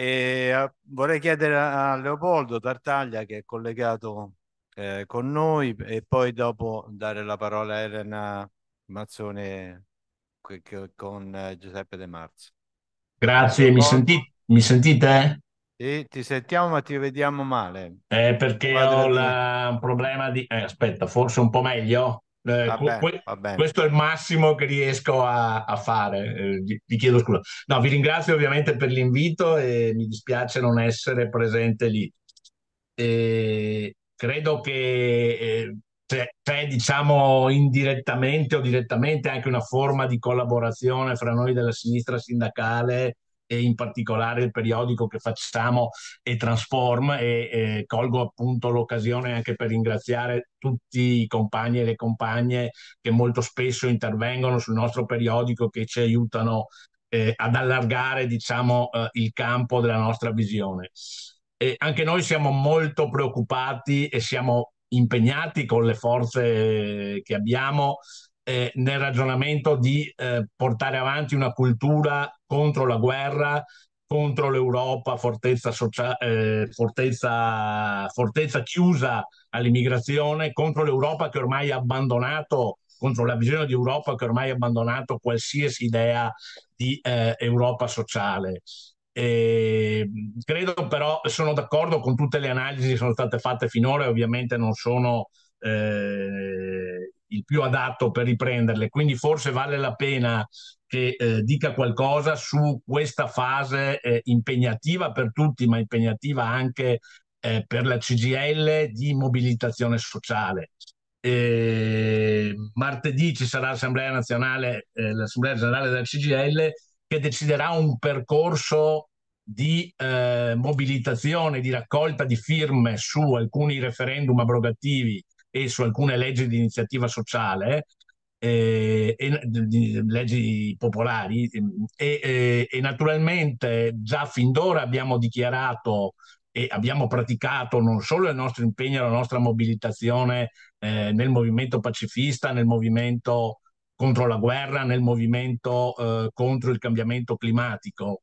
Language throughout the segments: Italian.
E eh, vorrei chiedere a Leopoldo Tartaglia che è collegato eh, con noi e poi dopo dare la parola a Elena Mazzone con eh, Giuseppe De Marzo. Grazie, mi, senti, mi, sentite? Sì, ti sentiamo ma ti vediamo male. Eh, perché Quadra ho la... un problema di... Eh, aspetta, forse un po' meglio? Eh, vabbè, que- vabbè. Questo è il massimo che riesco a, a fare. Eh, vi, chiedo scusa. No, vi ringrazio ovviamente per l'invito e mi dispiace non essere presente lì. E credo che eh, c'è, cioè, c'è, diciamo, indirettamente o direttamente anche una forma di collaborazione fra noi della sinistra sindacale e in particolare il periodico che facciamo e Transform e, e colgo appunto l'occasione anche per ringraziare tutti i compagni e le compagne che molto spesso intervengono sul nostro periodico che ci aiutano eh, ad allargare diciamo, eh, il campo della nostra visione. E anche noi siamo molto preoccupati e siamo impegnati con le forze che abbiamo eh, nel ragionamento di eh, portare avanti una cultura contro la guerra, contro l'Europa, fortezza, socia- eh, fortezza, fortezza chiusa all'immigrazione, contro l'Europa che ormai ha abbandonato, contro la visione di Europa che ormai ha abbandonato qualsiasi idea di eh, Europa sociale. E credo però, sono d'accordo con tutte le analisi che sono state fatte finora ovviamente non sono... Eh, il più adatto per riprenderle, quindi forse vale la pena che eh, dica qualcosa su questa fase eh, impegnativa per tutti, ma impegnativa anche eh, per la CGL di mobilitazione sociale. Ehm, martedì ci sarà l'Assemblea nazionale, eh, l'Assemblea generale della CGL che deciderà un percorso di eh, mobilitazione, di raccolta di firme su alcuni referendum abrogativi e su alcune leggi di iniziativa sociale, eh, e, di, leggi popolari e, e, e, naturalmente già fin d'ora abbiamo dichiarato e abbiamo praticato non solo il nostro impegno la nostra mobilitazione eh, nel movimento pacifista, nel movimento contro la guerra, nel movimento eh, contro il cambiamento climatico,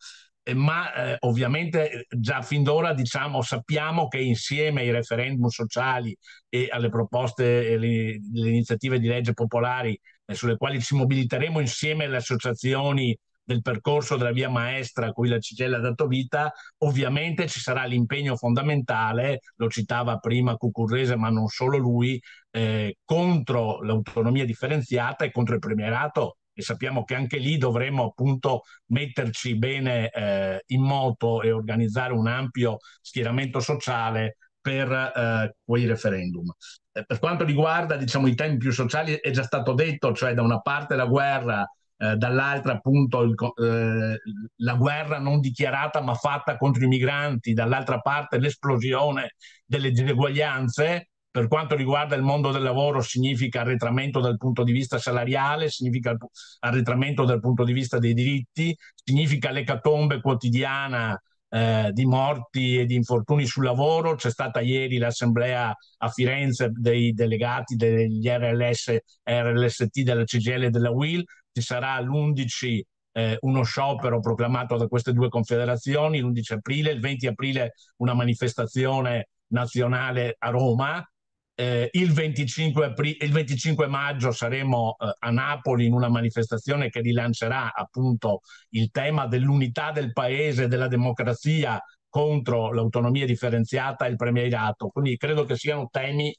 eh, ma eh, ovviamente eh, già fin d'ora diciamo, sappiamo che insieme ai referendum sociali e alle proposte e le, le iniziative di legge popolari eh, sulle quali ci mobiliteremo insieme alle associazioni del percorso della via maestra a cui la Cicella ha dato vita, ovviamente ci sarà l'impegno fondamentale, lo citava prima Cucurrese ma non solo lui, eh, contro l'autonomia differenziata e contro il premierato e sappiamo che anche lì dovremo appunto metterci bene eh, in moto e organizzare un ampio schieramento sociale per eh, quei referendum. Eh, per quanto riguarda diciamo, i temi più sociali, è già stato detto, cioè da una parte la guerra, eh, dall'altra appunto il, eh, la guerra non dichiarata ma fatta contro i migranti, dall'altra parte l'esplosione delle diseguaglianze, per quanto riguarda il mondo del lavoro significa arretramento dal punto di vista salariale, significa arretramento dal punto di vista dei diritti, significa l'ecatombe quotidiana eh, di morti e di infortuni sul lavoro. C'è stata ieri l'assemblea a Firenze dei delegati degli RLS, RLST della CGL e della WIL, ci sarà l'11 eh, uno sciopero proclamato da queste due confederazioni l'11 aprile, il 20 aprile una manifestazione nazionale a Roma, eh, il, 25 apri- il, 25 maggio saremo eh, a Napoli in una manifestazione che rilancerà appunto il tema dell'unità del paese, della democrazia contro l'autonomia differenziata e il premierato. Quindi credo che siano temi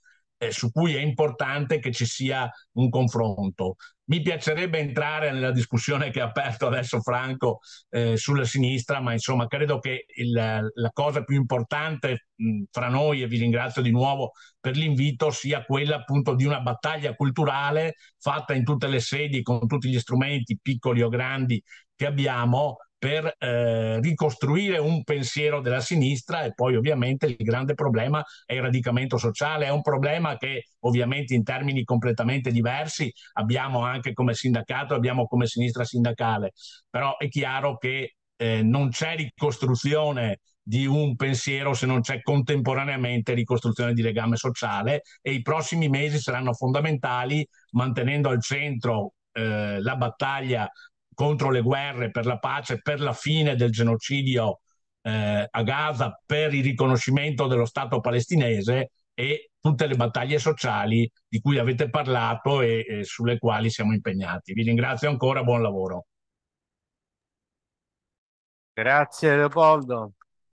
su cui è importante che ci sia un confronto. Mi piacerebbe entrare nella discussione che ha aperto adesso Franco eh, sulla sinistra, ma insomma credo che il, la cosa più importante mh, fra noi, e vi ringrazio di nuovo per l'invito, sia quella appunto di una battaglia culturale fatta in tutte le sedi, con tutti gli strumenti, piccoli o grandi, che abbiamo, per eh, ricostruire un pensiero della sinistra e poi ovviamente il grande problema è il radicamento sociale, è un problema che ovviamente in termini completamente diversi abbiamo anche come sindacato, abbiamo come sinistra sindacale, però è chiaro che eh, non c'è ricostruzione di un pensiero se non c'è contemporaneamente ricostruzione di legame sociale e i prossimi mesi saranno fondamentali mantenendo al centro eh, la battaglia contro le guerre, per la pace, per la fine del genocidio eh, a Gaza, per il riconoscimento dello Stato palestinese e tutte le battaglie sociali di cui avete parlato e, e sulle quali siamo impegnati. Vi ringrazio ancora, buon lavoro. Grazie Leopoldo.